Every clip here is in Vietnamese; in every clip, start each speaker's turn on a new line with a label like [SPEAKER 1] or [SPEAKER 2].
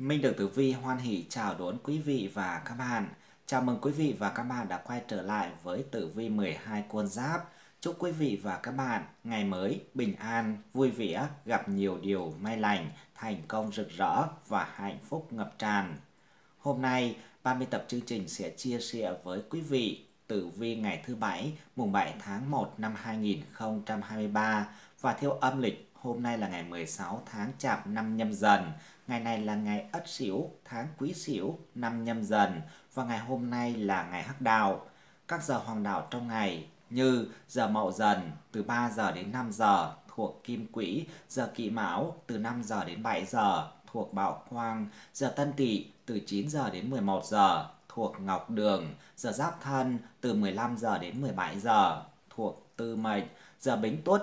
[SPEAKER 1] Minh Đường Tử Vi hoan hỷ chào đón quý vị và các bạn. Chào mừng quý vị và các bạn đã quay trở lại với Tử Vi 12 con giáp. Chúc quý vị và các bạn ngày mới bình an, vui vẻ, gặp nhiều điều may lành, thành công rực rỡ và hạnh phúc ngập tràn. Hôm nay, 30 tập chương trình sẽ chia sẻ với quý vị tử vi ngày thứ Bảy, mùng 7 tháng 1 năm 2023 và theo âm lịch Hôm nay là ngày 16 tháng Chạp năm nhâm dần, ngày này là ngày Ất Sửu, tháng Quý Sửu năm nhâm dần và ngày hôm nay là ngày Hắc Đạo. Các giờ hoàng đạo trong ngày như giờ Mậu Dần từ 3 giờ đến 5 giờ thuộc Kim Quỹ, giờ Kỵ Mão từ 5 giờ đến 7 giờ thuộc Bảo Quang, giờ Tân Tỵ từ 9 giờ đến 11 giờ thuộc Ngọc Đường, giờ Giáp Thân từ 15 giờ đến 17 giờ thuộc Tư Mệnh, giờ Bính Tuất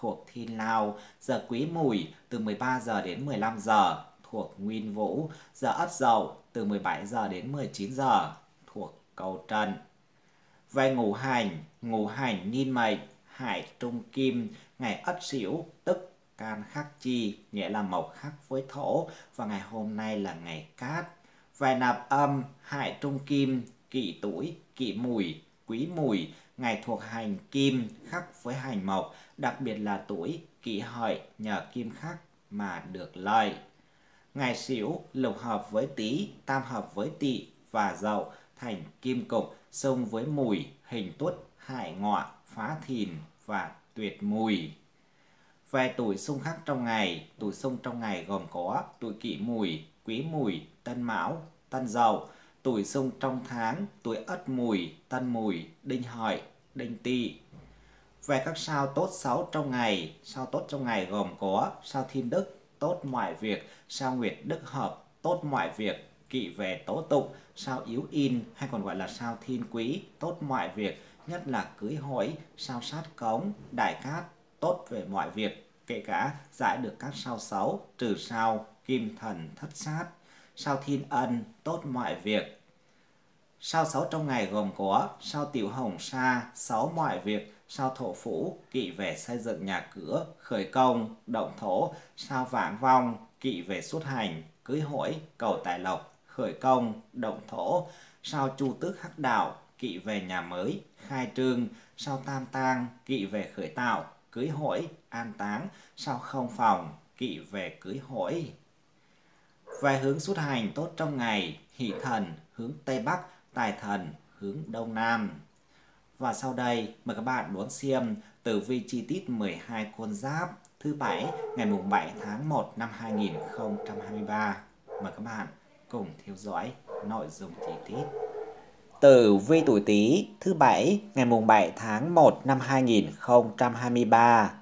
[SPEAKER 1] thuộc Thiên Lao, giờ Quý Mùi từ 13 giờ đến 15 giờ, thuộc Nguyên Vũ, giờ Ất Dậu từ 17 giờ đến 19 giờ, thuộc Cầu Trần. Về ngũ hành, ngũ hành niên mệnh, hải trung kim, ngày Ất Sửu tức can khắc chi, nghĩa là mộc khắc với thổ và ngày hôm nay là ngày cát. Về nạp âm, hải trung kim, kỷ tuổi, kỷ mùi, quý mùi, ngày thuộc hành kim khắc với hành mộc đặc biệt là tuổi kỷ hợi nhờ kim khắc mà được lợi. Ngày xỉu lục hợp với tý, tam hợp với tỵ và dậu thành kim cục, xung với mùi, hình tuất, hại ngọ, phá thìn và tuyệt mùi. Về tuổi xung khắc trong ngày, tuổi xung trong ngày gồm có tuổi kỷ mùi, quý mùi, tân mão, tân dậu, tuổi xung trong tháng, tuổi ất mùi, tân mùi, đinh hợi, đinh tỵ về các sao tốt xấu trong ngày sao tốt trong ngày gồm có sao thiên đức tốt mọi việc sao nguyệt đức hợp tốt mọi việc kỵ về tố tụng sao yếu in hay còn gọi là sao thiên quý tốt mọi việc nhất là cưới hỏi sao sát cống đại cát tốt về mọi việc kể cả giải được các sao xấu trừ sao kim thần thất sát sao thiên ân tốt mọi việc sao xấu trong ngày gồm có sao tiểu hồng sa xấu mọi việc sao thổ phủ, kỵ về xây dựng nhà cửa, khởi công, động thổ, sao vạn vong, kỵ về xuất hành, cưới hỏi, cầu tài lộc, khởi công, động thổ, sao chu tước hắc đạo, kỵ về nhà mới, khai trương, sao tam tang, kỵ về khởi tạo, cưới hỏi, an táng, sao không phòng, kỵ về cưới hỏi. Về hướng xuất hành tốt trong ngày, hỷ thần hướng Tây Bắc, tài thần hướng Đông Nam. Và sau đây mời các bạn đón xem tử vi chi tiết 12 con giáp thứ bảy ngày mùng 7 tháng 1 năm 2023. Mời các bạn cùng theo dõi nội dung chi tiết. Tử vi tuổi Tý thứ bảy ngày mùng 7 tháng 1 năm 2023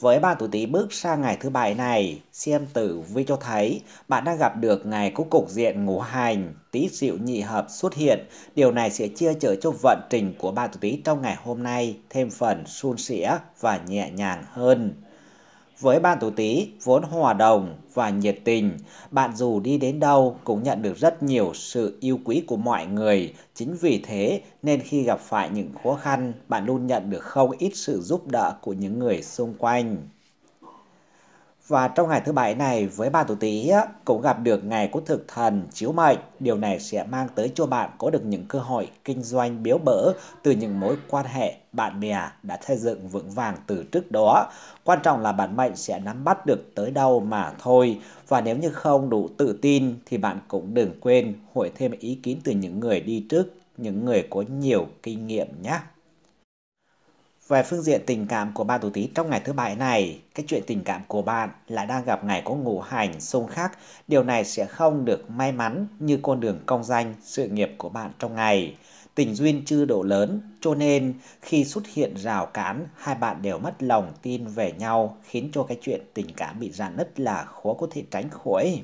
[SPEAKER 1] với bạn tuổi Tý bước sang ngày thứ bảy này, xem tử vi cho thấy bạn đang gặp được ngày có cục diện ngũ hành, Tý dịu nhị hợp xuất hiện. Điều này sẽ chia chở cho vận trình của bạn tuổi Tý trong ngày hôm nay thêm phần suôn sẻ và nhẹ nhàng hơn. Với bạn tuổi Tý vốn hòa đồng và nhiệt tình, bạn dù đi đến đâu cũng nhận được rất nhiều sự yêu quý của mọi người. Chính vì thế nên khi gặp phải những khó khăn, bạn luôn nhận được không ít sự giúp đỡ của những người xung quanh. Và trong ngày thứ bảy này với bạn tuổi Tý cũng gặp được ngày của thực thần chiếu mệnh, điều này sẽ mang tới cho bạn có được những cơ hội kinh doanh biếu bỡ từ những mối quan hệ bạn bè đã xây dựng vững vàng từ trước đó. Quan trọng là bạn mệnh sẽ nắm bắt được tới đâu mà thôi. Và nếu như không đủ tự tin thì bạn cũng đừng quên hỏi thêm ý kiến từ những người đi trước, những người có nhiều kinh nghiệm nhé. Về phương diện tình cảm của bạn tuổi Tý trong ngày thứ bảy này, cái chuyện tình cảm của bạn lại đang gặp ngày có ngũ hành xung khắc, điều này sẽ không được may mắn như con đường công danh, sự nghiệp của bạn trong ngày. Tình duyên chưa độ lớn, cho nên khi xuất hiện rào cản, hai bạn đều mất lòng tin về nhau, khiến cho cái chuyện tình cảm bị rạn nứt là khó có thể tránh khỏi.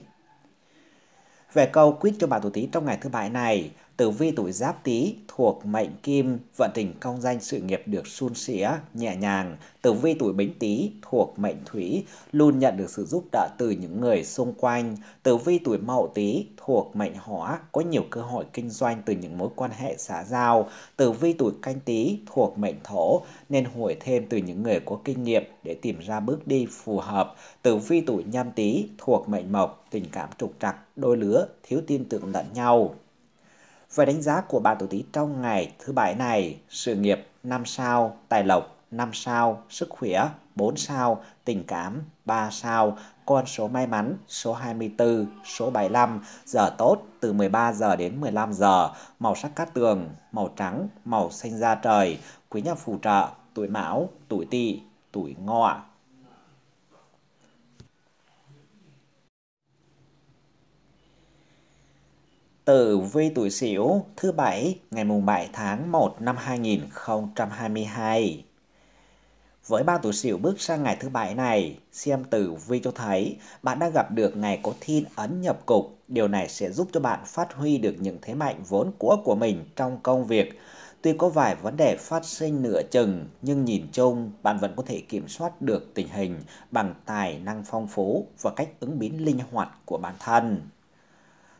[SPEAKER 1] Về câu quyết cho bạn tuổi Tý trong ngày thứ bảy này, Tử vi tuổi giáp tý thuộc mệnh kim, vận trình công danh sự nghiệp được suôn sẻ, nhẹ nhàng. Tử vi tuổi bính tý thuộc mệnh thủy, luôn nhận được sự giúp đỡ từ những người xung quanh. Tử vi tuổi mậu tý thuộc mệnh hỏa, có nhiều cơ hội kinh doanh từ những mối quan hệ xã giao. Tử vi tuổi canh tý thuộc mệnh thổ, nên hỏi thêm từ những người có kinh nghiệm để tìm ra bước đi phù hợp. Tử vi tuổi nhâm tý thuộc mệnh mộc, tình cảm trục trặc, đôi lứa, thiếu tin tưởng lẫn nhau. Về đánh giá của bạn tuổi Tý trong ngày thứ bảy này, sự nghiệp 5 sao, tài lộc 5 sao, sức khỏe 4 sao, tình cảm 3 sao, con số may mắn số 24, số 75, giờ tốt từ 13 giờ đến 15 giờ, màu sắc cát tường, màu trắng, màu xanh da trời, quý nhân phù trợ, tuổi mão, tuổi tỵ, tuổi ngọ, Tử vi tuổi Sửu thứ bảy ngày mùng 7 tháng 1 năm 2022. Với ba tuổi Sửu bước sang ngày thứ bảy này, xem tử vi cho thấy bạn đang gặp được ngày có thiên ấn nhập cục. Điều này sẽ giúp cho bạn phát huy được những thế mạnh vốn của của mình trong công việc. Tuy có vài vấn đề phát sinh nửa chừng, nhưng nhìn chung bạn vẫn có thể kiểm soát được tình hình bằng tài năng phong phú và cách ứng biến linh hoạt của bản thân.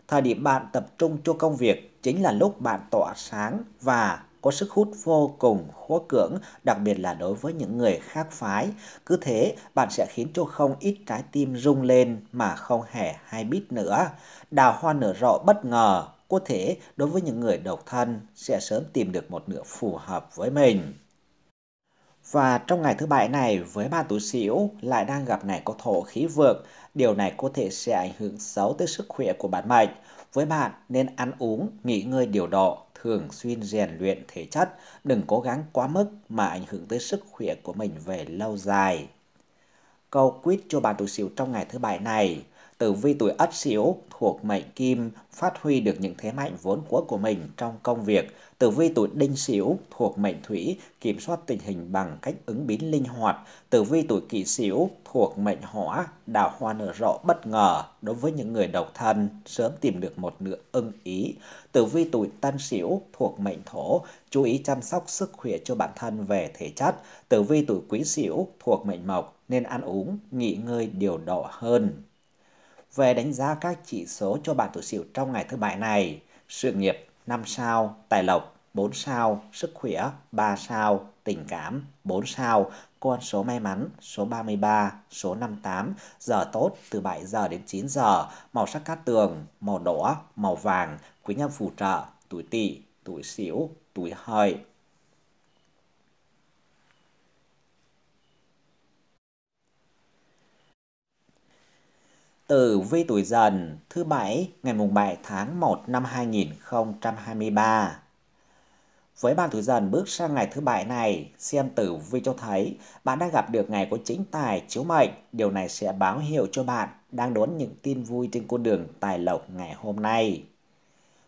[SPEAKER 1] Thời điểm bạn tập trung cho công việc chính là lúc bạn tỏa sáng và có sức hút vô cùng khó cưỡng, đặc biệt là đối với những người khác phái. Cứ thế, bạn sẽ khiến cho không ít trái tim rung lên mà không hề hay biết nữa. Đào hoa nở rộ bất ngờ, có thể đối với những người độc thân sẽ sớm tìm được một nửa phù hợp với mình. Và trong ngày thứ bảy này với ba tuổi xỉu lại đang gặp ngày có thổ khí vượng, điều này có thể sẽ ảnh hưởng xấu tới sức khỏe của bạn mệnh. Với bạn nên ăn uống, nghỉ ngơi điều độ, thường xuyên rèn luyện thể chất, đừng cố gắng quá mức mà ảnh hưởng tới sức khỏe của mình về lâu dài. Câu quyết cho bạn tuổi xỉu trong ngày thứ bảy này – tử vi tuổi ất sửu thuộc mệnh kim phát huy được những thế mạnh vốn có của mình trong công việc. Tử vi tuổi đinh sửu thuộc mệnh thủy kiểm soát tình hình bằng cách ứng biến linh hoạt. Tử vi tuổi kỷ sửu thuộc mệnh hỏa đào hoa nở rộ bất ngờ đối với những người độc thân sớm tìm được một nửa ưng ý. Tử vi tuổi tân sửu thuộc mệnh thổ chú ý chăm sóc sức khỏe cho bản thân về thể chất. Tử vi tuổi quý sửu thuộc mệnh mộc nên ăn uống nghỉ ngơi điều độ hơn về đánh giá các chỉ số cho bạn tuổi Sửu trong ngày thứ bảy này. Sự nghiệp 5 sao, tài lộc 4 sao, sức khỏe 3 sao, tình cảm 4 sao, con số may mắn số 33, số 58, giờ tốt từ 7 giờ đến 9 giờ, màu sắc cát tường, màu đỏ, màu vàng, quý nhân phù trợ, tuổi tỵ, tuổi sửu, tuổi hợi. Tử vi tuổi dần thứ Bảy ngày mùng 7 tháng 1 năm 2023. Với bạn tuổi dần bước sang ngày thứ Bảy này, xem tử vi cho thấy bạn đã gặp được ngày có chính tài chiếu mệnh. Điều này sẽ báo hiệu cho bạn đang đón những tin vui trên con đường tài lộc ngày hôm nay.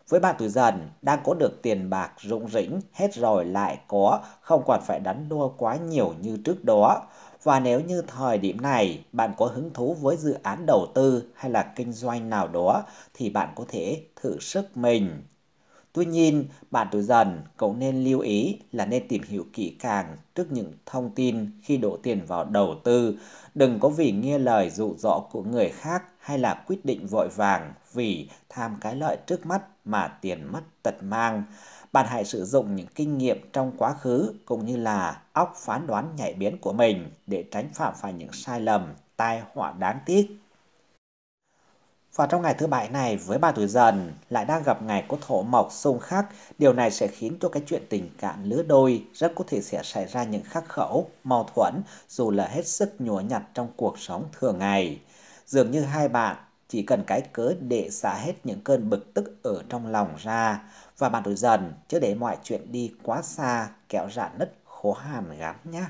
[SPEAKER 1] Với bạn tuổi dần, đang có được tiền bạc rụng rĩnh, hết rồi lại có, không còn phải đắn đua quá nhiều như trước đó. Và nếu như thời điểm này bạn có hứng thú với dự án đầu tư hay là kinh doanh nào đó thì bạn có thể thử sức mình. Tuy nhiên, bạn tuổi dần cậu nên lưu ý là nên tìm hiểu kỹ càng trước những thông tin khi đổ tiền vào đầu tư. Đừng có vì nghe lời dụ dỗ của người khác hay là quyết định vội vàng vì tham cái lợi trước mắt mà tiền mất tật mang. Bạn hãy sử dụng những kinh nghiệm trong quá khứ cũng như là óc phán đoán nhạy biến của mình để tránh phạm phải những sai lầm, tai họa đáng tiếc và trong ngày thứ bảy này với bà tuổi dần lại đang gặp ngày có thổ mộc xung khắc, điều này sẽ khiến cho cái chuyện tình cảm lứa đôi rất có thể sẽ xảy ra những khắc khẩu, mâu thuẫn dù là hết sức nhúa nhặt trong cuộc sống thường ngày. Dường như hai bạn chỉ cần cái cớ để xả hết những cơn bực tức ở trong lòng ra và bạn tuổi dần chứ để mọi chuyện đi quá xa kéo rạn nứt khó hàn gắn nhé.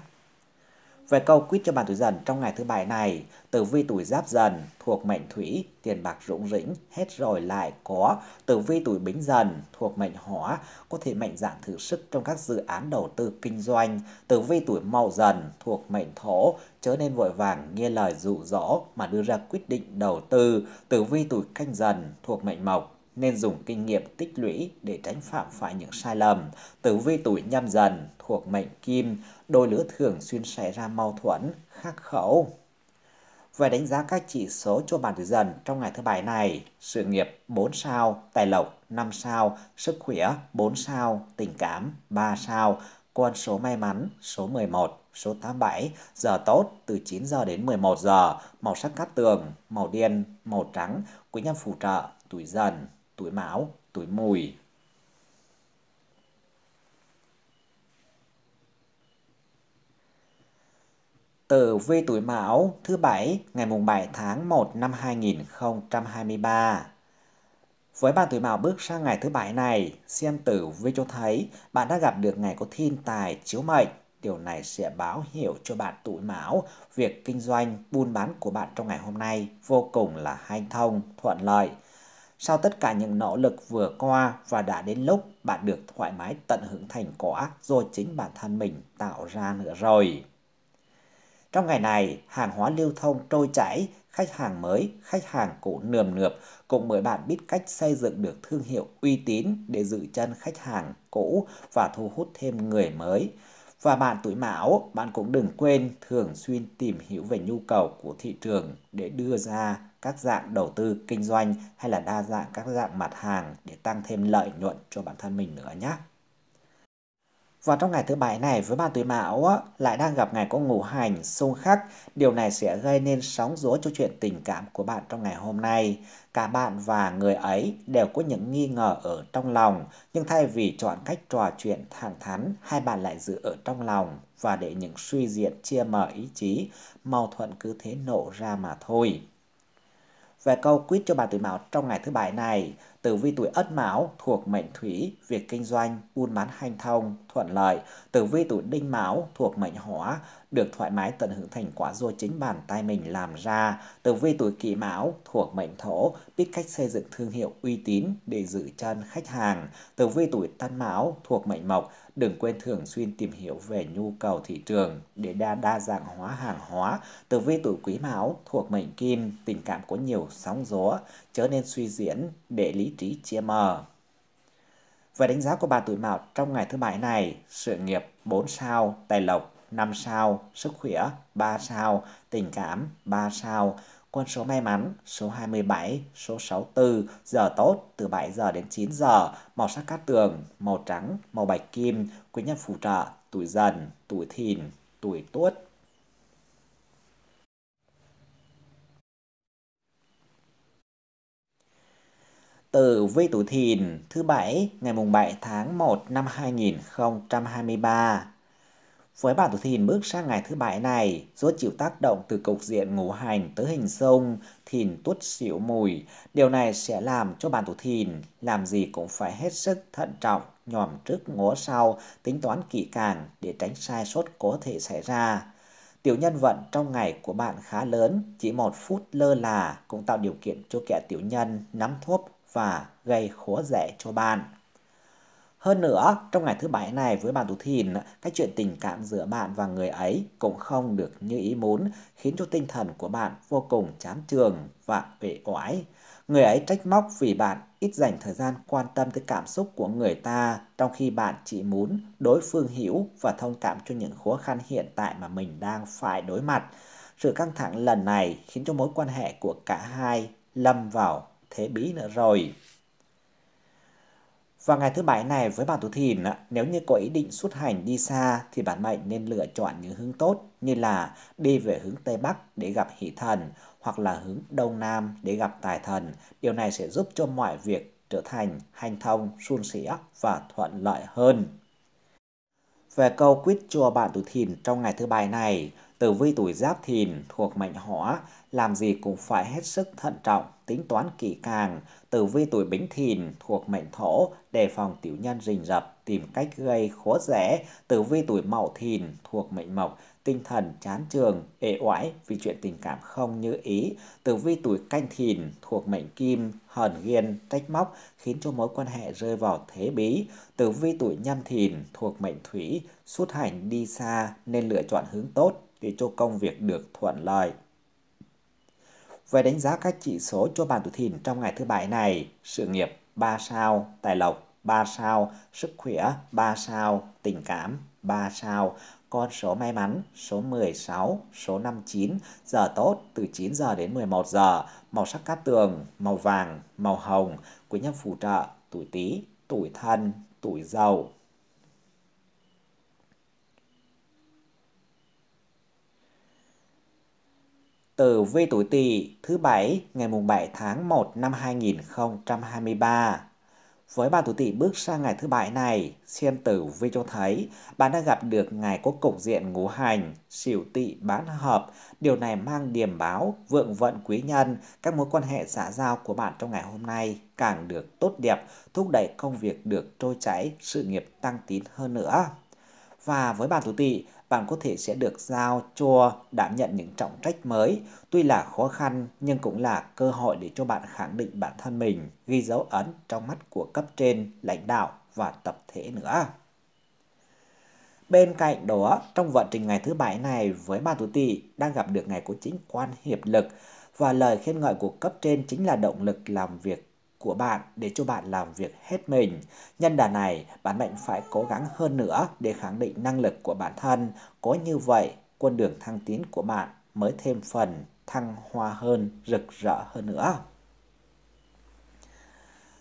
[SPEAKER 1] Về câu quyết cho bàn tuổi dần trong ngày thứ bảy này, tử vi tuổi giáp dần thuộc mệnh thủy, tiền bạc rủng rỉnh, hết rồi lại có. Tử vi tuổi bính dần thuộc mệnh hỏa, có thể mạnh dạng thử sức trong các dự án đầu tư kinh doanh. Tử vi tuổi mậu dần thuộc mệnh thổ, chớ nên vội vàng nghe lời dụ dỗ mà đưa ra quyết định đầu tư. Tử vi tuổi canh dần thuộc mệnh mộc, nên dùng kinh nghiệm tích lũy để tránh phạm phải những sai lầm. Tử vi tuổi nhâm dần thuộc mệnh kim, đôi lứa thường xuyên xảy ra mâu thuẫn, khắc khẩu. Về đánh giá các chỉ số cho bản tử dần trong ngày thứ bảy này, sự nghiệp 4 sao, tài lộc 5 sao, sức khỏe 4 sao, tình cảm 3 sao, quân số may mắn số 11, số 87, giờ tốt từ 9 giờ đến 11 giờ, màu sắc cát tường, màu đen, màu trắng, quý nhân phù trợ, tuổi dần, tuổi mão, tuổi mùi. Tử vi tuổi Mão thứ Bảy ngày mùng 7 tháng 1 năm 2023 Với bạn tuổi Mão bước sang ngày thứ Bảy này, xem tử vi cho thấy bạn đã gặp được ngày có thiên tài chiếu mệnh. Điều này sẽ báo hiệu cho bạn tuổi Mão việc kinh doanh, buôn bán của bạn trong ngày hôm nay vô cùng là hanh thông, thuận lợi. Sau tất cả những nỗ lực vừa qua và đã đến lúc bạn được thoải mái tận hưởng thành quả do chính bản thân mình tạo ra nữa rồi. Trong ngày này, hàng hóa lưu thông trôi chảy, khách hàng mới, khách hàng cũ nườm nượp cũng mời bạn biết cách xây dựng được thương hiệu uy tín để giữ chân khách hàng cũ và thu hút thêm người mới. Và bạn tuổi mão, bạn cũng đừng quên thường xuyên tìm hiểu về nhu cầu của thị trường để đưa ra các dạng đầu tư kinh doanh hay là đa dạng các dạng mặt hàng để tăng thêm lợi nhuận cho bản thân mình nữa nhé. Và trong ngày thứ bảy này với bạn tuổi Mão lại đang gặp ngày có ngũ hành xung khắc, điều này sẽ gây nên sóng gió cho chuyện tình cảm của bạn trong ngày hôm nay. Cả bạn và người ấy đều có những nghi ngờ ở trong lòng, nhưng thay vì chọn cách trò chuyện thẳng thắn, hai bạn lại giữ ở trong lòng và để những suy diễn chia mở ý chí, mâu thuẫn cứ thế nổ ra mà thôi về câu quyết cho bà tuổi mão trong ngày thứ bảy này. Tử vi tuổi ất mão thuộc mệnh thủy, việc kinh doanh, buôn bán hanh thông, thuận lợi. Tử vi tuổi đinh mão thuộc mệnh hỏa, được thoải mái tận hưởng thành quả do chính bàn tay mình làm ra. Tử vi tuổi kỷ mão thuộc mệnh thổ, biết cách xây dựng thương hiệu uy tín để giữ chân khách hàng. Tử vi tuổi tân mão thuộc mệnh mộc, Đừng quên thường xuyên tìm hiểu về nhu cầu thị trường để đa đa dạng hóa hàng hóa. Tử vi tuổi quý mão thuộc mệnh kim, tình cảm có nhiều sóng gió, chớ nên suy diễn để lý trí chia mờ. Về đánh giá của bà tuổi mão trong ngày thứ bảy này, sự nghiệp 4 sao, tài lộc 5 sao, sức khỏe 3 sao, tình cảm 3 sao, Quân số may mắn, số 27, số 64, giờ tốt từ 7 giờ đến 9 giờ, màu sắc cát tường, màu trắng, màu bạch kim, quý nhân phù trợ, tuổi dần, tuổi thìn, tuổi tuất. từ vi tuổi thìn thứ bảy ngày mùng 7 tháng 1 năm 2023 với bản đồ thìn bước sang ngày thứ bảy này, do chịu tác động từ cục diện ngũ hành tới hình sông, thìn tuất xỉu mùi. Điều này sẽ làm cho bản đồ thìn làm gì cũng phải hết sức thận trọng, nhòm trước ngó sau, tính toán kỹ càng để tránh sai sót có thể xảy ra. Tiểu nhân vận trong ngày của bạn khá lớn, chỉ một phút lơ là cũng tạo điều kiện cho kẻ tiểu nhân nắm thóp và gây khó dễ cho bạn. Hơn nữa, trong ngày thứ bảy này với bạn tú thìn, cái chuyện tình cảm giữa bạn và người ấy cũng không được như ý muốn, khiến cho tinh thần của bạn vô cùng chán trường và bể oái. Người ấy trách móc vì bạn ít dành thời gian quan tâm tới cảm xúc của người ta, trong khi bạn chỉ muốn đối phương hiểu và thông cảm cho những khó khăn hiện tại mà mình đang phải đối mặt. Sự căng thẳng lần này khiến cho mối quan hệ của cả hai lâm vào thế bí nữa rồi. Vào ngày thứ bảy này với bạn tuổi thìn, nếu như có ý định xuất hành đi xa thì bạn mệnh nên lựa chọn những hướng tốt như là đi về hướng Tây Bắc để gặp hỷ thần hoặc là hướng Đông Nam để gặp tài thần. Điều này sẽ giúp cho mọi việc trở thành hành thông, suôn sẻ và thuận lợi hơn. Về câu quyết cho bạn tuổi thìn trong ngày thứ bảy này, tử vi tuổi giáp thìn thuộc mệnh hỏa, làm gì cũng phải hết sức thận trọng tính toán kỹ càng, tử vi tuổi bính thìn thuộc mệnh thổ, đề phòng tiểu nhân rình rập, tìm cách gây khó dễ, tử vi tuổi mậu thìn thuộc mệnh mộc, tinh thần chán trường, ế oải vì chuyện tình cảm không như ý. Tử vi tuổi canh thìn thuộc mệnh kim, hờn ghen trách móc khiến cho mối quan hệ rơi vào thế bí. Tử vi tuổi nhâm thìn thuộc mệnh thủy, xuất hành đi xa nên lựa chọn hướng tốt để cho công việc được thuận lợi. Về đánh giá các chỉ số cho bàn tuổi thìn trong ngày thứ bảy này, sự nghiệp 3 sao, tài lộc 3 sao, sức khỏe 3 sao, tình cảm 3 sao, con số may mắn số 16, số 59, giờ tốt từ 9 giờ đến 11 giờ, màu sắc cát tường, màu vàng, màu hồng, quý nhân phù trợ, tuổi Tý, tuổi Thân, tuổi Dậu. tử vi tuổi Tỵ thứ bảy ngày mùng 7 tháng 1 năm 2023. Với bạn tuổi Tỵ bước sang ngày thứ bảy này, xem tử vi cho thấy bạn đã gặp được ngày có cục diện ngũ hành, sửu tỵ bán hợp. Điều này mang điềm báo, vượng vận quý nhân, các mối quan hệ xã giao của bạn trong ngày hôm nay càng được tốt đẹp, thúc đẩy công việc được trôi chảy, sự nghiệp tăng tín hơn nữa. Và với bạn tuổi Tỵ, bạn có thể sẽ được giao cho đảm nhận những trọng trách mới, tuy là khó khăn nhưng cũng là cơ hội để cho bạn khẳng định bản thân mình, ghi dấu ấn trong mắt của cấp trên, lãnh đạo và tập thể nữa. Bên cạnh đó, trong vận trình ngày thứ bảy này với ba tuổi tỵ đang gặp được ngày của chính quan hiệp lực và lời khen ngợi của cấp trên chính là động lực làm việc của bạn để cho bạn làm việc hết mình. Nhân đà này, bạn mệnh phải cố gắng hơn nữa để khẳng định năng lực của bản thân. Có như vậy, con đường thăng tiến của bạn mới thêm phần thăng hoa hơn, rực rỡ hơn nữa.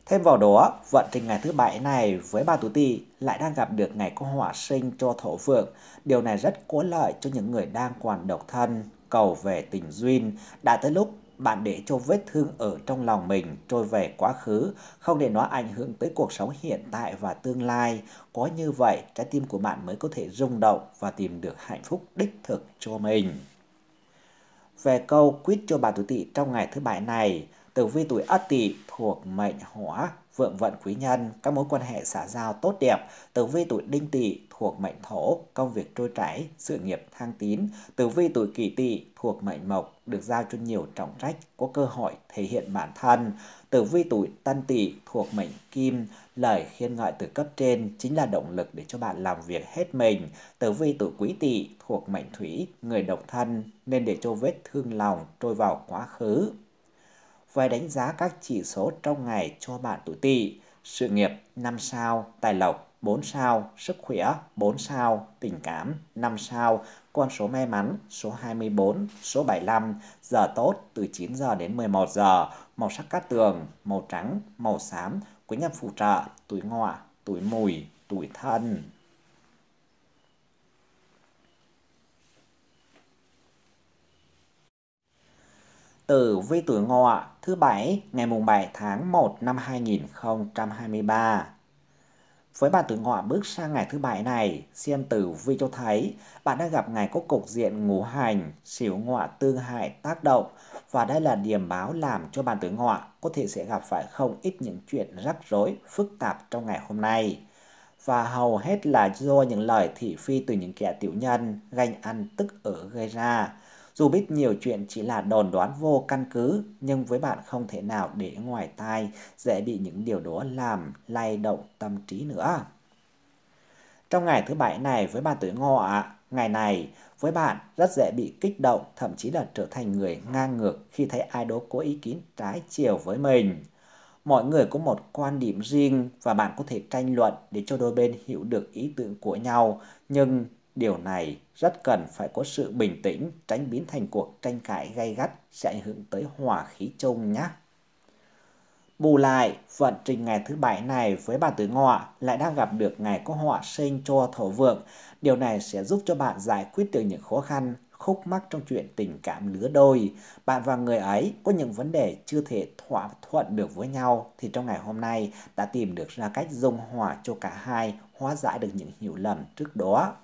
[SPEAKER 1] Thêm vào đó, vận trình ngày thứ bảy này với ba tuổi tỵ lại đang gặp được ngày có họa sinh cho thổ vượng. Điều này rất có lợi cho những người đang còn độc thân, cầu về tình duyên. Đã tới lúc bạn để cho vết thương ở trong lòng mình trôi về quá khứ, không để nó ảnh hưởng tới cuộc sống hiện tại và tương lai. Có như vậy, trái tim của bạn mới có thể rung động và tìm được hạnh phúc đích thực cho mình. Về câu quyết cho bà tuổi tỵ trong ngày thứ bảy này, tử vi tuổi Ất Tỵ thuộc mệnh Hỏa vượng vận quý nhân, các mối quan hệ xã giao tốt đẹp, tử vi tuổi đinh tỵ thuộc mệnh thổ, công việc trôi chảy, sự nghiệp thăng tiến tử vi tuổi kỷ tỵ thuộc mệnh mộc, được giao cho nhiều trọng trách, có cơ hội thể hiện bản thân. Tử vi tuổi tân tỵ thuộc mệnh kim, lời khiên ngợi từ cấp trên chính là động lực để cho bạn làm việc hết mình. Tử vi tuổi quý tỵ thuộc mệnh thủy, người độc thân nên để cho vết thương lòng trôi vào quá khứ về đánh giá các chỉ số trong ngày cho bạn tuổi Tỵ, sự nghiệp 5 sao, tài lộc 4 sao, sức khỏe 4 sao, tình cảm 5 sao, con số may mắn số 24, số 75, giờ tốt từ 9 giờ đến 11 giờ, màu sắc cát tường, màu trắng, màu xám, quý nhân phù trợ, tuổi ngọ, tuổi mùi, tuổi thân. tử vi tuổi ngọ thứ Bảy ngày mùng 7 tháng 1 năm 2023. Với bạn tuổi ngọ bước sang ngày thứ Bảy này, xem tử vi cho thấy bạn đã gặp ngày có cục diện ngũ hành, xỉu ngọ tương hại tác động và đây là điểm báo làm cho bạn tuổi ngọ có thể sẽ gặp phải không ít những chuyện rắc rối phức tạp trong ngày hôm nay và hầu hết là do những lời thị phi từ những kẻ tiểu nhân ganh ăn tức ở gây ra dù biết nhiều chuyện chỉ là đồn đoán vô căn cứ, nhưng với bạn không thể nào để ngoài tai, dễ bị những điều đó làm lay động tâm trí nữa. Trong ngày thứ bảy này với bạn tuổi ngọ, ngày này với bạn rất dễ bị kích động, thậm chí là trở thành người ngang ngược khi thấy ai đó có ý kiến trái chiều với mình. Mọi người có một quan điểm riêng và bạn có thể tranh luận để cho đôi bên hiểu được ý tưởng của nhau, nhưng Điều này rất cần phải có sự bình tĩnh, tránh biến thành cuộc tranh cãi gay gắt sẽ ảnh hưởng tới hòa khí chung nhé. Bù lại, vận trình ngày thứ bảy này với bạn tử ngọ lại đang gặp được ngày có họa sinh cho thổ vượng. Điều này sẽ giúp cho bạn giải quyết được những khó khăn, khúc mắc trong chuyện tình cảm lứa đôi. Bạn và người ấy có những vấn đề chưa thể thỏa thuận được với nhau thì trong ngày hôm nay đã tìm được ra cách dung hòa cho cả hai, hóa giải được những hiểu lầm trước đó.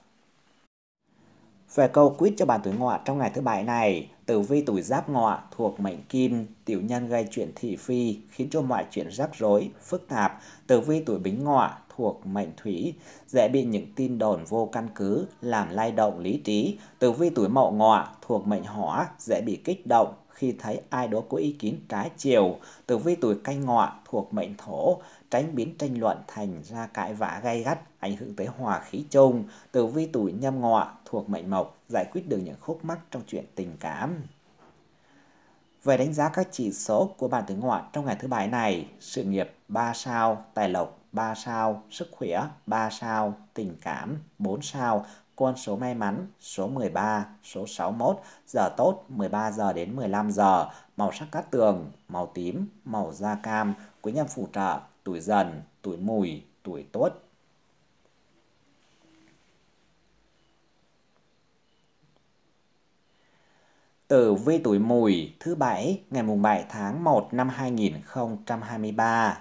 [SPEAKER 1] Về câu quýt cho bạn tuổi ngọ trong ngày thứ bảy này, tử vi tuổi giáp ngọ thuộc mệnh kim, tiểu nhân gây chuyện thị phi, khiến cho mọi chuyện rắc rối, phức tạp. Tử vi tuổi bính ngọ thuộc mệnh thủy, dễ bị những tin đồn vô căn cứ, làm lay động lý trí. Tử vi tuổi mậu ngọ thuộc mệnh hỏa, dễ bị kích động, khi thấy ai đó có ý kiến trái chiều. Tử vi tuổi canh ngọ thuộc mệnh thổ, tránh biến tranh luận thành ra cãi vã gay gắt, ảnh hưởng tới hòa khí chung, tử vi tuổi nhâm ngọ thuộc mệnh mộc, giải quyết được những khúc mắc trong chuyện tình cảm. Về đánh giá các chỉ số của bản tử ngọ trong ngày thứ bảy này, sự nghiệp 3 sao, tài lộc 3 sao, sức khỏe 3 sao, tình cảm 4 sao, con số may mắn số 13, số 61, giờ tốt 13 giờ đến 15 giờ, màu sắc cát tường, màu tím, màu da cam, quý nhân phù trợ tuổi dần, tuổi mùi, tuổi tốt. Tử vi tuổi mùi thứ bảy ngày mùng 7 tháng 1 năm 2023.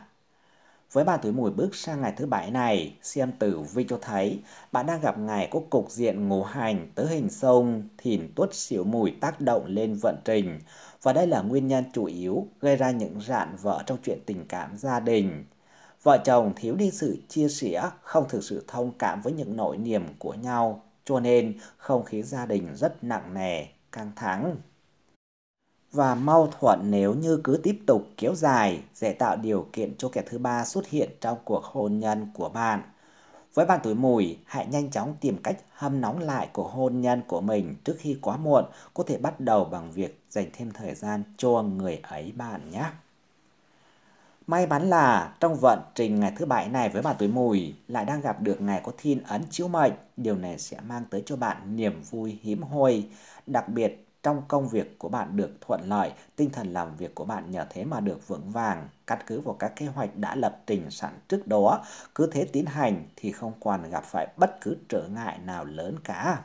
[SPEAKER 1] Với bạn tuổi mùi bước sang ngày thứ bảy này, xem tử vi cho thấy bạn đang gặp ngày có cục diện ngũ hành tứ hình sông, thìn tuất xỉu mùi tác động lên vận trình. Và đây là nguyên nhân chủ yếu gây ra những rạn vỡ trong chuyện tình cảm gia đình. Vợ chồng thiếu đi sự chia sẻ, không thực sự thông cảm với những nỗi niềm của nhau, cho nên không khí gia đình rất nặng nề, căng thẳng. Và mâu thuẫn nếu như cứ tiếp tục kéo dài sẽ tạo điều kiện cho kẻ thứ ba xuất hiện trong cuộc hôn nhân của bạn. Với bạn tuổi mùi, hãy nhanh chóng tìm cách hâm nóng lại cuộc hôn nhân của mình trước khi quá muộn, có thể bắt đầu bằng việc dành thêm thời gian cho người ấy bạn nhé. May mắn là trong vận trình ngày thứ bảy này với bạn tuổi mùi lại đang gặp được ngày có thiên ấn chiếu mệnh. Điều này sẽ mang tới cho bạn niềm vui hiếm hoi. Đặc biệt trong công việc của bạn được thuận lợi, tinh thần làm việc của bạn nhờ thế mà được vững vàng. Căn cứ vào các kế hoạch đã lập trình sẵn trước đó, cứ thế tiến hành thì không còn gặp phải bất cứ trở ngại nào lớn cả.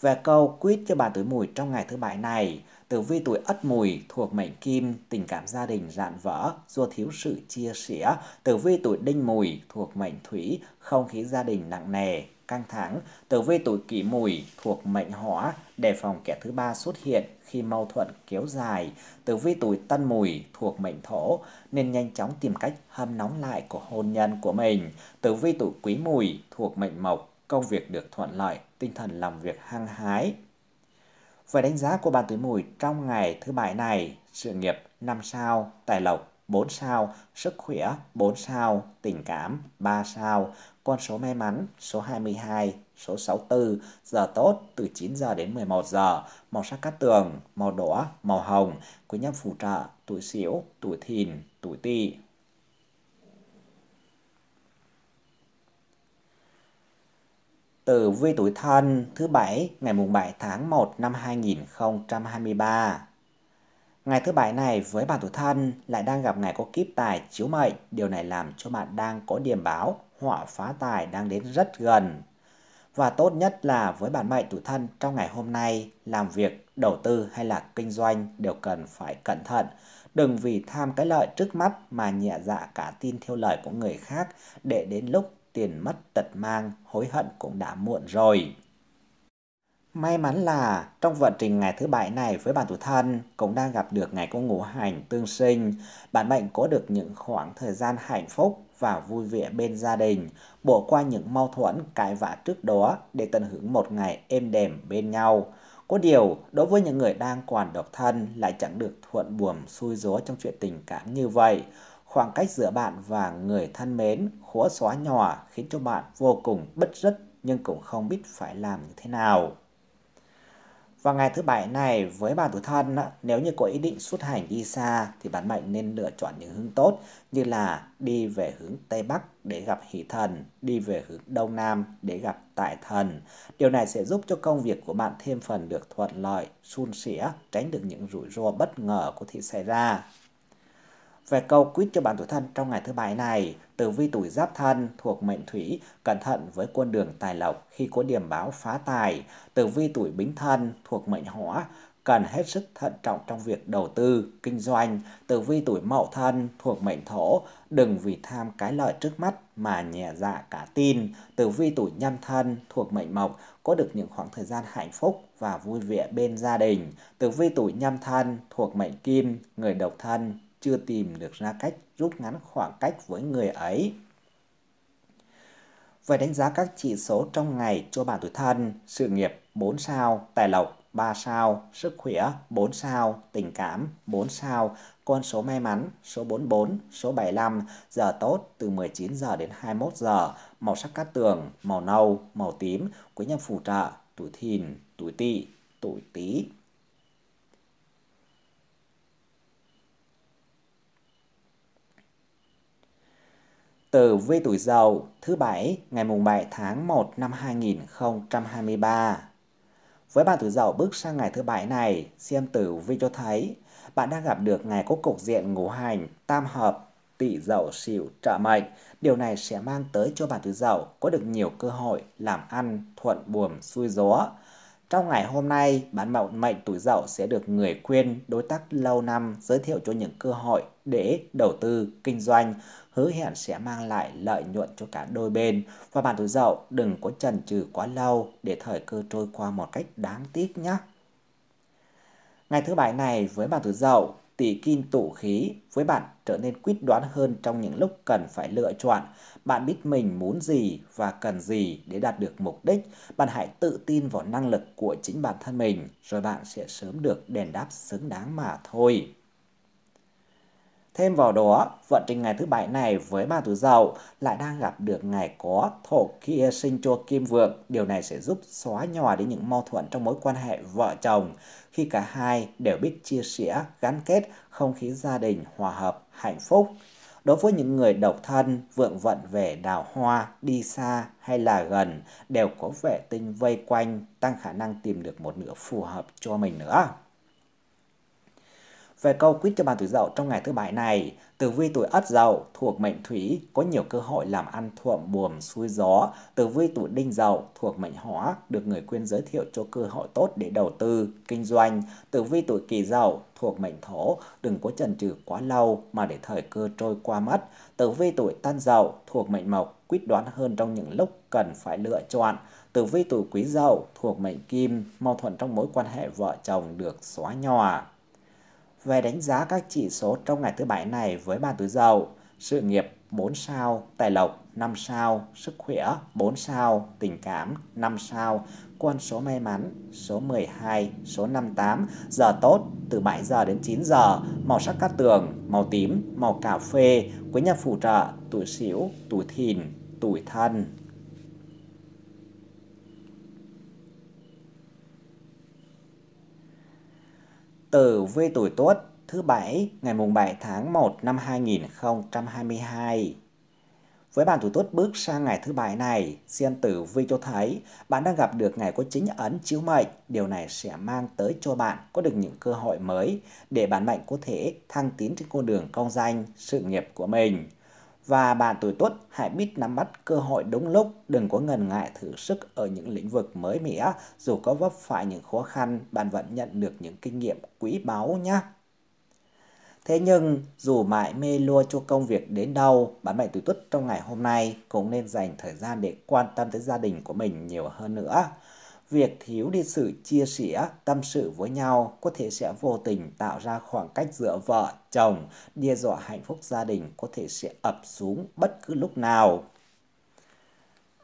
[SPEAKER 1] Về câu quyết cho bạn tuổi mùi trong ngày thứ bảy này, Tử vi tuổi ất mùi thuộc mệnh kim, tình cảm gia đình rạn vỡ, do thiếu sự chia sẻ. Tử vi tuổi đinh mùi thuộc mệnh thủy, không khí gia đình nặng nề, căng thẳng. Tử vi tuổi kỷ mùi thuộc mệnh hỏa, đề phòng kẻ thứ ba xuất hiện khi mâu thuẫn kéo dài. Tử vi tuổi tân mùi thuộc mệnh thổ nên nhanh chóng tìm cách hâm nóng lại của hôn nhân của mình. Tử vi tuổi quý mùi thuộc mệnh mộc, công việc được thuận lợi, tinh thần làm việc hăng hái, về đánh giá của bạn tuổi mùi trong ngày thứ bảy này, sự nghiệp 5 sao, tài lộc 4 sao, sức khỏe 4 sao, tình cảm 3 sao, con số may mắn số 22, số 64, giờ tốt từ 9 giờ đến 11 giờ, màu sắc cát tường, màu đỏ, màu hồng, quý nhân phù trợ, tuổi xỉu, tuổi thìn, tuổi tỵ. tử vi tuổi thân thứ bảy ngày mùng 7 tháng 1 năm 2023. Ngày thứ bảy này với bạn tuổi thân lại đang gặp ngày có kiếp tài chiếu mệnh, điều này làm cho bạn đang có điểm báo họa phá tài đang đến rất gần. Và tốt nhất là với bạn mệnh tuổi thân trong ngày hôm nay, làm việc, đầu tư hay là kinh doanh đều cần phải cẩn thận. Đừng vì tham cái lợi trước mắt mà nhẹ dạ cả tin theo lời của người khác để đến lúc tiền mất tật mang, hối hận cũng đã muộn rồi. May mắn là trong vận trình ngày thứ bảy này với bản tuổi thân cũng đang gặp được ngày cô ngũ hành tương sinh. Bạn mệnh có được những khoảng thời gian hạnh phúc và vui vẻ bên gia đình, bỏ qua những mâu thuẫn cãi vã trước đó để tận hưởng một ngày êm đềm bên nhau. Có điều, đối với những người đang còn độc thân lại chẳng được thuận buồm xuôi gió trong chuyện tình cảm như vậy. Khoảng cách giữa bạn và người thân mến khóa xóa nhỏ khiến cho bạn vô cùng bất rất nhưng cũng không biết phải làm như thế nào. Vào ngày thứ bảy này, với bạn tuổi thân, nếu như có ý định xuất hành đi xa thì bạn mệnh nên lựa chọn những hướng tốt như là đi về hướng Tây Bắc để gặp hỷ thần, đi về hướng Đông Nam để gặp tại thần. Điều này sẽ giúp cho công việc của bạn thêm phần được thuận lợi, suôn sẻ, tránh được những rủi ro bất ngờ có thể xảy ra. Về câu quýt cho bản tuổi thân trong ngày thứ bảy này, tử vi tuổi giáp thân thuộc mệnh thủy, cẩn thận với con đường tài lộc khi có điểm báo phá tài. Tử vi tuổi bính thân thuộc mệnh hỏa, cần hết sức thận trọng trong việc đầu tư, kinh doanh. Tử vi tuổi mậu thân thuộc mệnh thổ, đừng vì tham cái lợi trước mắt mà nhẹ dạ cả tin. Tử vi tuổi nhâm thân thuộc mệnh mộc, có được những khoảng thời gian hạnh phúc và vui vẻ bên gia đình. Tử vi tuổi nhâm thân thuộc mệnh kim, người độc thân chưa tìm được ra cách rút ngắn khoảng cách với người ấy. Về đánh giá các chỉ số trong ngày cho bản tuổi thân, sự nghiệp 4 sao, tài lộc 3 sao, sức khỏe 4 sao, tình cảm 4 sao, con số may mắn số 44, số 75, giờ tốt từ 19 giờ đến 21 giờ, màu sắc cát tường, màu nâu, màu tím, quý nhân phù trợ, tuổi thìn, tuổi tỵ, tuổi tý. từ vi tuổi dậu thứ bảy ngày mùng 7 tháng 1 năm 2023. Với bạn tuổi dậu bước sang ngày thứ bảy này, xem tử vi cho thấy bạn đang gặp được ngày có cục diện ngũ hành, tam hợp, tỵ dậu xỉu trợ mệnh. Điều này sẽ mang tới cho bạn tuổi dậu có được nhiều cơ hội làm ăn, thuận buồm xuôi gió. Trong ngày hôm nay, bạn mệnh mệnh tuổi dậu sẽ được người khuyên, đối tác lâu năm giới thiệu cho những cơ hội để đầu tư, kinh doanh hứa hẹn sẽ mang lại lợi nhuận cho cả đôi bên. Và bạn tuổi dậu đừng có chần chừ quá lâu để thời cơ trôi qua một cách đáng tiếc nhé. Ngày thứ bảy này với bạn tuổi dậu, tỷ kim tụ khí với bạn trở nên quyết đoán hơn trong những lúc cần phải lựa chọn. Bạn biết mình muốn gì và cần gì để đạt được mục đích. Bạn hãy tự tin vào năng lực của chính bản thân mình, rồi bạn sẽ sớm được đền đáp xứng đáng mà thôi. Thêm vào đó, vận trình ngày thứ bảy này với ba tuổi dậu lại đang gặp được ngày có thổ kia sinh cho kim vượng. Điều này sẽ giúp xóa nhòa đến những mâu thuẫn trong mối quan hệ vợ chồng khi cả hai đều biết chia sẻ, gắn kết, không khí gia đình hòa hợp, hạnh phúc. Đối với những người độc thân, vượng vận về đào hoa, đi xa hay là gần đều có vệ tinh vây quanh, tăng khả năng tìm được một nửa phù hợp cho mình nữa. Về câu quyết cho bà tuổi dậu trong ngày thứ bảy này, tử vi tuổi ất dậu thuộc mệnh thủy có nhiều cơ hội làm ăn thuận buồm xuôi gió. Tử vi tuổi đinh dậu thuộc mệnh hỏa được người quyên giới thiệu cho cơ hội tốt để đầu tư, kinh doanh. Tử vi tuổi kỷ dậu thuộc mệnh thổ đừng có chần chừ quá lâu mà để thời cơ trôi qua mất. Tử vi tuổi tân dậu thuộc mệnh mộc quyết đoán hơn trong những lúc cần phải lựa chọn. Tử vi tuổi quý dậu thuộc mệnh kim, mâu thuẫn trong mối quan hệ vợ chồng được xóa nhòa về đánh giá các chỉ số trong ngày thứ bảy này với bàn tứ dậu, sự nghiệp 4 sao, tài lộc 5 sao, sức khỏe 4 sao, tình cảm 5 sao, quân số may mắn số 12, số 58, giờ tốt từ 7 giờ đến 9 giờ, màu sắc cát tường, màu tím, màu cà phê, quý nhân phù trợ, tuổi sửu, tuổi thìn, tuổi thân. tử vi tuổi Tuất thứ Bảy ngày mùng 7 tháng 1 năm 2022. Với bạn tuổi Tuất bước sang ngày thứ Bảy này, riêng tử vi cho thấy bạn đang gặp được ngày có chính ấn chiếu mệnh. Điều này sẽ mang tới cho bạn có được những cơ hội mới để bản mệnh có thể thăng tiến trên con đường công danh, sự nghiệp của mình và bạn tuổi tuất hãy biết nắm bắt cơ hội đúng lúc, đừng có ngần ngại thử sức ở những lĩnh vực mới mẻ, dù có vấp phải những khó khăn, bạn vẫn nhận được những kinh nghiệm quý báu nhé. Thế nhưng, dù mãi mê lua cho công việc đến đâu, bạn bè tuổi tuất trong ngày hôm nay cũng nên dành thời gian để quan tâm tới gia đình của mình nhiều hơn nữa việc thiếu đi sự chia sẻ, tâm sự với nhau có thể sẽ vô tình tạo ra khoảng cách giữa vợ, chồng, đe dọa hạnh phúc gia đình có thể sẽ ập xuống bất cứ lúc nào.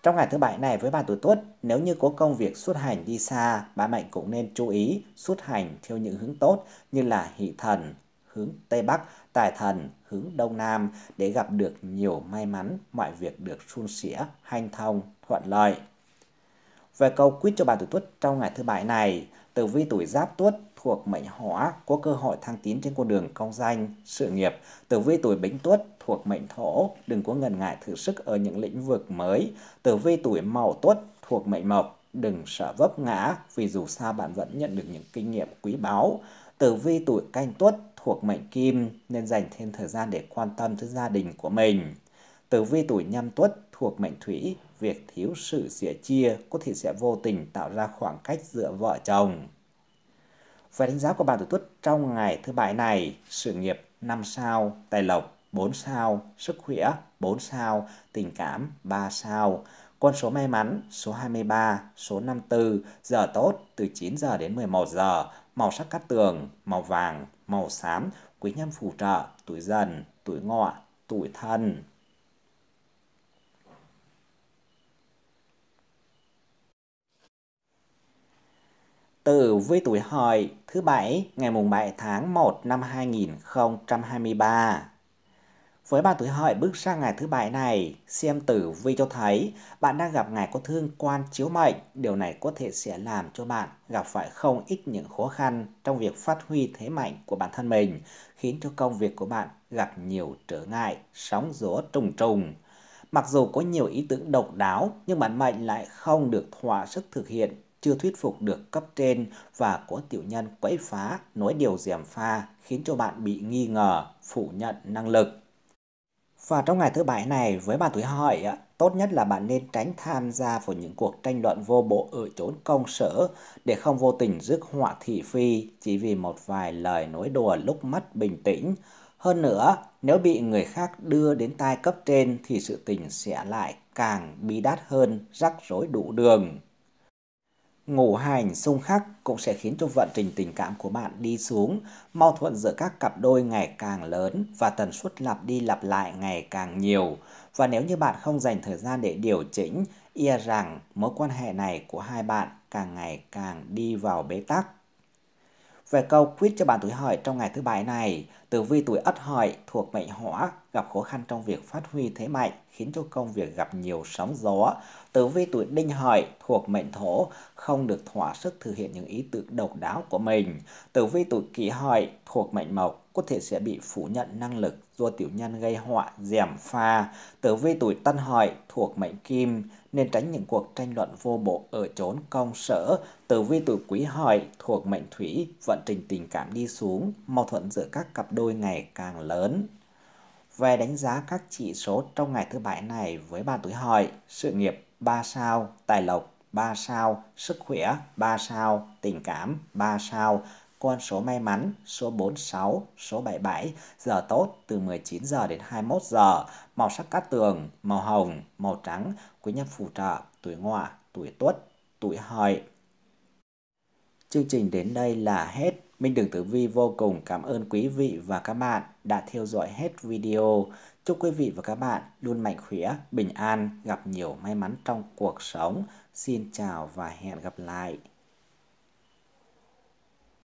[SPEAKER 1] Trong ngày thứ bảy này với bạn tuổi tuất, nếu như có công việc xuất hành đi xa, bạn mệnh cũng nên chú ý xuất hành theo những hướng tốt như là hỷ thần, hướng Tây Bắc, tài thần, hướng Đông Nam để gặp được nhiều may mắn, mọi việc được suôn sẻ, hanh thông, thuận lợi. Về câu quyết cho bà tuổi tuất trong ngày thứ bảy này, tử vi tuổi giáp tuất thuộc mệnh hỏa có cơ hội thăng tiến trên con đường công danh, sự nghiệp. Tử vi tuổi bính tuất thuộc mệnh thổ, đừng có ngần ngại thử sức ở những lĩnh vực mới. Tử vi tuổi mậu tuất thuộc mệnh mộc, đừng sợ vấp ngã vì dù sao bạn vẫn nhận được những kinh nghiệm quý báu. Tử vi tuổi canh tuất thuộc mệnh kim nên dành thêm thời gian để quan tâm tới gia đình của mình. Tử vi tuổi nhâm tuất thuộc mệnh thủy việc thiếu sự sẻ chia có thể sẽ vô tình tạo ra khoảng cách giữa vợ chồng. Về đánh giá của bạn tuổi Tuất trong ngày thứ bảy này, sự nghiệp 5 sao, tài lộc 4 sao, sức khỏe 4 sao, tình cảm 3 sao. Con số may mắn số 23, số 54, giờ tốt từ 9 giờ đến 11 giờ, màu sắc cát tường, màu vàng, màu xám, quý nhân phù trợ, tuổi dần, tuổi ngọ, tuổi thân. Tử vi tuổi hợi thứ bảy ngày mùng 7 tháng 1 năm 2023. Với bạn tuổi hợi bước sang ngày thứ bảy này, xem tử vi cho thấy bạn đang gặp ngày có thương quan chiếu mệnh. Điều này có thể sẽ làm cho bạn gặp phải không ít những khó khăn trong việc phát huy thế mạnh của bản thân mình, khiến cho công việc của bạn gặp nhiều trở ngại, sóng gió trùng trùng. Mặc dù có nhiều ý tưởng độc đáo nhưng bản mệnh lại không được thỏa sức thực hiện chưa thuyết phục được cấp trên và có tiểu nhân quấy phá, nói điều gièm pha khiến cho bạn bị nghi ngờ, phủ nhận năng lực. Và trong ngày thứ bảy này với bạn tuổi hỏi tốt nhất là bạn nên tránh tham gia vào những cuộc tranh luận vô bộ ở chốn công sở để không vô tình rước họa thị phi chỉ vì một vài lời nói đùa lúc mất bình tĩnh. Hơn nữa, nếu bị người khác đưa đến tai cấp trên thì sự tình sẽ lại càng bi đát hơn, rắc rối đủ đường. Ngủ hành xung khắc cũng sẽ khiến cho vận trình tình cảm của bạn đi xuống, mâu thuẫn giữa các cặp đôi ngày càng lớn và tần suất lặp đi lặp lại ngày càng nhiều. Và nếu như bạn không dành thời gian để điều chỉnh, e rằng mối quan hệ này của hai bạn càng ngày càng đi vào bế tắc. Về câu quyết cho bạn tuổi hợi trong ngày thứ bảy này, tử vi tuổi ất hợi thuộc mệnh hỏa gặp khó khăn trong việc phát huy thế mạnh, khiến cho công việc gặp nhiều sóng gió. Tử vi tuổi đinh hợi thuộc mệnh thổ, không được thỏa sức thực hiện những ý tưởng độc đáo của mình. Tử vi tuổi kỷ hợi thuộc mệnh mộc, có thể sẽ bị phủ nhận năng lực do tiểu nhân gây họa, dèm pha. Tử vi tuổi tân hợi thuộc mệnh kim nên tránh những cuộc tranh luận vô bổ ở chốn công sở. Tử vi tuổi quý hợi thuộc mệnh thủy, vận trình tình cảm đi xuống, mâu thuẫn giữa các cặp đôi ngày càng lớn về đánh giá các chỉ số trong ngày thứ bảy này với ba tuổi hợi, sự nghiệp 3 sao, tài lộc 3 sao, sức khỏe 3 sao, tình cảm 3 sao, con số may mắn số 46, số 77, giờ tốt từ 19 giờ đến 21 giờ, màu sắc cát tường, màu hồng, màu trắng, quý nhân phù trợ, tuổi ngọ, tuổi tuất, tuổi hợi. Chương trình đến đây là hết. Minh Đường Tử Vi vô cùng cảm ơn quý vị và các bạn đã theo dõi hết video. Chúc quý vị và các bạn luôn mạnh khỏe, bình an, gặp nhiều may mắn trong cuộc sống. Xin chào và hẹn gặp lại.